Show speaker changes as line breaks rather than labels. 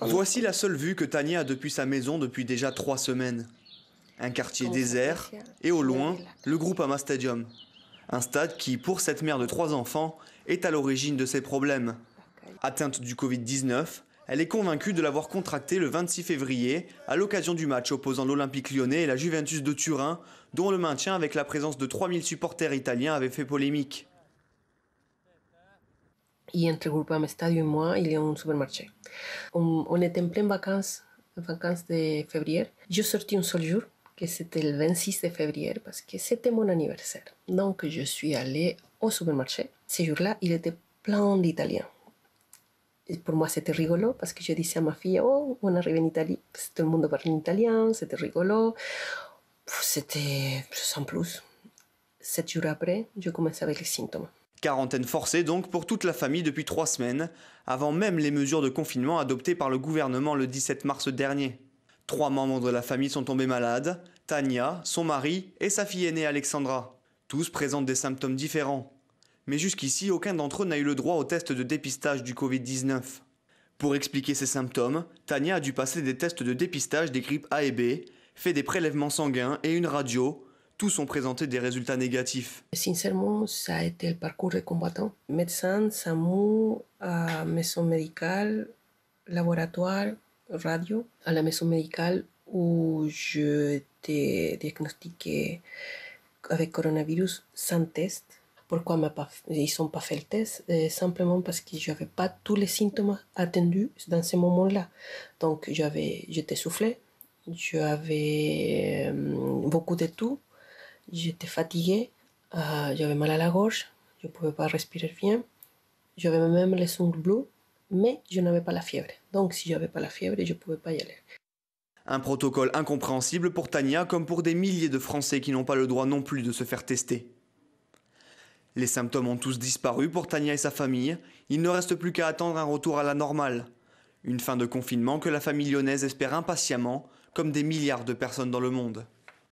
Voici la seule vue que Tania a depuis sa maison depuis déjà trois semaines. Un quartier désert et au loin, le groupe Ama Stadium. Un stade qui, pour cette mère de trois enfants, est à l'origine de ses problèmes. Atteinte du Covid-19, elle est convaincue de l'avoir contracté le 26 février à l'occasion du match opposant l'Olympique lyonnais et la Juventus de Turin, dont le maintien avec la présence de 3000 supporters italiens avait fait polémique.
entre Stadium et moi, il y un supermarché. On, était en pleine vacances, vacances de février. Je sortis un seul jour, que c'était pues, le 26 de février, parce que c'était mon anniversaire. Donc, je suis allée au supermarché. Ce jour-là, il était plein d'Italiens. Et pour moi, c'était rigolo parce pues, que je disais à ma fille, oh, on arrive pues, en Italie, tout le monde parle en italien, c'était rigolo. C'était sans plus. Sept jours après, je commençais avec
les symptômes. Quarantaine forcée donc pour toute la famille depuis trois semaines, avant même les mesures de confinement adoptées par le gouvernement le 17 mars dernier. Trois membres de la famille sont tombés malades, Tania, son mari et sa fille aînée Alexandra. Tous présentent des symptômes différents. Mais jusqu'ici, aucun d'entre eux n'a eu le droit au test de dépistage du Covid-19. Pour expliquer ces symptômes, Tania a dû passer des tests de dépistage des grippes A et B, fait des prélèvements sanguins et une radio, tous ont présenté des résultats négatifs.
Sincèrement, ça a été le parcours des combattants. Médecins, SAMU, euh, maison médicale, laboratoire, radio. À la maison médicale où je diagnostiqué avec coronavirus sans test. Pourquoi pas, ils n'ont pas fait le test euh, Simplement parce que je n'avais pas tous les symptômes attendus dans ce moment-là. Donc j'étais soufflé, j'avais euh, beaucoup de tout, J'étais fatigué, j'avais ah, mal à la gorge, je ne pouvais pas respirer bien, j'avais même les ongles bleus, mais je n'avais pas la fièvre. Donc si je n'avais pas la fièvre, je ne pouvais pas y aller.
Un protocole incompréhensible pour Tania comme pour des milliers de Français qui n'ont pas le droit non plus de se faire tester. Les symptômes ont tous disparu pour Tania et sa famille, il ne reste plus qu'à attendre un retour à la normale. Une fin de confinement que la famille lyonnaise espère impatiemment, comme des milliards de personnes dans le monde.